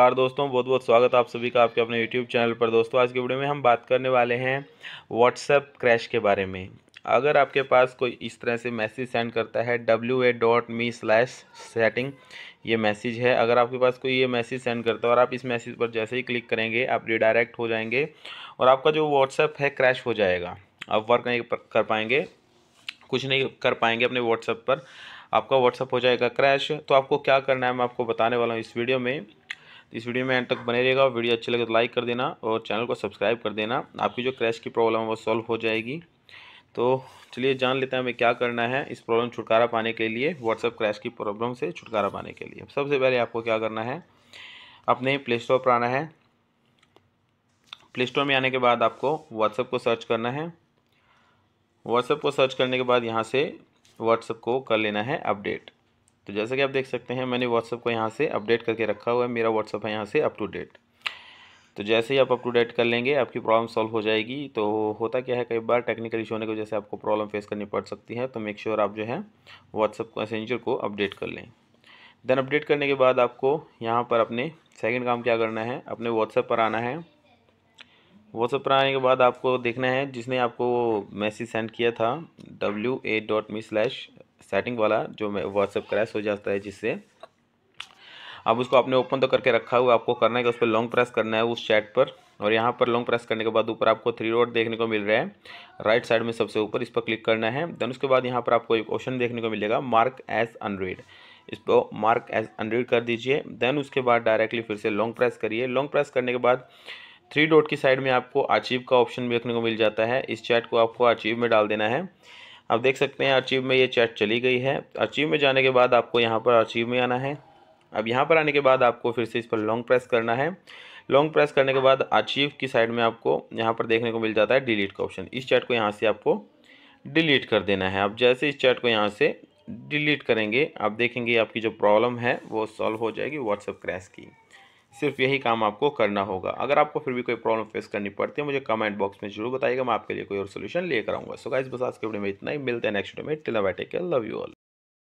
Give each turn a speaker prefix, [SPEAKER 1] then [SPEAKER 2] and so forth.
[SPEAKER 1] नमस्कार दोस्तों बहुत बहुत स्वागत आप सभी का आपके अपने यूट्यूब चैनल पर दोस्तों आज के वीडियो में हम बात करने वाले हैं व्हाट्सएप क्रैश के बारे में अगर आपके पास कोई इस तरह से मैसेज सेंड करता है W A dot me slash setting ये मैसेज है अगर आपके पास कोई ये मैसेज सेंड करता है और आप इस मैसेज पर जैसे ही क्लिक करेंगे आप रिडायरेक्ट हो जाएंगे और आपका जो व्हाट्सएप है क्रैश हो जाएगा आप वर्क नहीं कर पाएंगे कुछ नहीं कर पाएंगे अपने व्हाट्सएप पर आपका व्हाट्सअप हो जाएगा क्रैश तो आपको क्या करना है मैं आपको बताने वाला हूँ इस वीडियो में तो इस वीडियो में एंड तक बने रहेगा और वीडियो अच्छी लगे तो लाइक कर देना और चैनल को सब्सक्राइब कर देना आपकी जो क्रैश की प्रॉब्लम है वो सॉल्व हो जाएगी तो चलिए जान लेते हैं हमें क्या करना है इस प्रॉब्लम छुटकारा पाने के लिए व्हाट्सअप क्रैश की प्रॉब्लम से छुटकारा पाने के लिए सबसे पहले आपको क्या करना है अपने प्ले स्टोर पर आना है प्ले स्टोर में आने के बाद आपको व्हाट्सअप को सर्च करना है व्हाट्सअप को सर्च करने के बाद यहाँ से व्हाट्सअप को कर लेना है अपडेट तो जैसा कि आप देख सकते हैं मैंने व्हाट्सअप को यहाँ से अपडेट करके रखा हुआ है मेरा व्हाट्सअप है यहाँ से अप टू डेट तो जैसे ही आप अप टू डेट कर लेंगे आपकी प्रॉब्लम सॉल्व हो जाएगी तो होता क्या है कई बार टेक्निकल इशू होने की वजह से आपको प्रॉब्लम फेस करनी पड़ सकती है तो मेक श्योर sure आप जो है व्हाट्सअप मैसेंजर को अपडेट कर लें देन अपडेट करने के बाद आपको यहाँ पर अपने सेकेंड काम क्या करना है अपने व्हाट्सएप पर आना है व्हाट्सएप पर आने के बाद आपको देखना है जिसने आपको मैसेज सेंड किया था W A dot me slash setting वाला जो मैं व्हाट्सअप क्रैश हो जाता है जिससे अब उसको आपने ओपन तो करके रखा हुआ आपको करना है कि उस पर लॉन्ग प्रेस करना है उस चैट पर और यहाँ पर लॉन्ग प्रेस करने के बाद ऊपर आपको थ्री रोड देखने को मिल रहा है राइट साइड में सबसे ऊपर इस पर क्लिक करना है देन उसके बाद यहाँ पर आपको एक ऑप्शन देखने को मिलेगा मार्क एज अनरीड पर मार्क एज अनरीड कर दीजिए देन उसके बाद डायरेक्टली फिर से लॉन्ग प्रेस करिए लॉन्ग प्रेस करने के बाद थ्री डॉट की साइड में आपको अचीव का ऑप्शन देखने को मिल जाता है इस चैट को आपको अचीव में डाल देना है आप देख सकते हैं अचीव में ये चैट चली गई है अचीव में जाने के बाद आपको यहाँ पर अचीव में आना है अब यहाँ पर आने के बाद आपको फिर से इस पर लॉन्ग प्रेस करना है लॉन्ग प्रेस करने के बाद अचीव की साइड में आपको यहाँ पर देखने को मिल जाता है डिलीट का ऑप्शन इस चैट को यहाँ से आपको डिलीट कर देना है अब जैसे इस चैट को यहाँ से डिलीट करेंगे आप देखेंगे आपकी जो प्रॉब्लम है वो सॉल्व हो जाएगी व्हाट्सएप क्रैश की सिर्फ यही काम आपको करना होगा अगर आपको फिर भी कोई प्रॉब्लम फेस करनी पड़ती है मुझे कमेंट बॉक्स में जरूर बताइएगा मैं आपके लिए कोई और सोल्यूशन लेकर आऊँगा सो गाइज बस आज के वीडियो में इतना ही मिलते हैं नेक्स्ट वीडियो में till bye love you all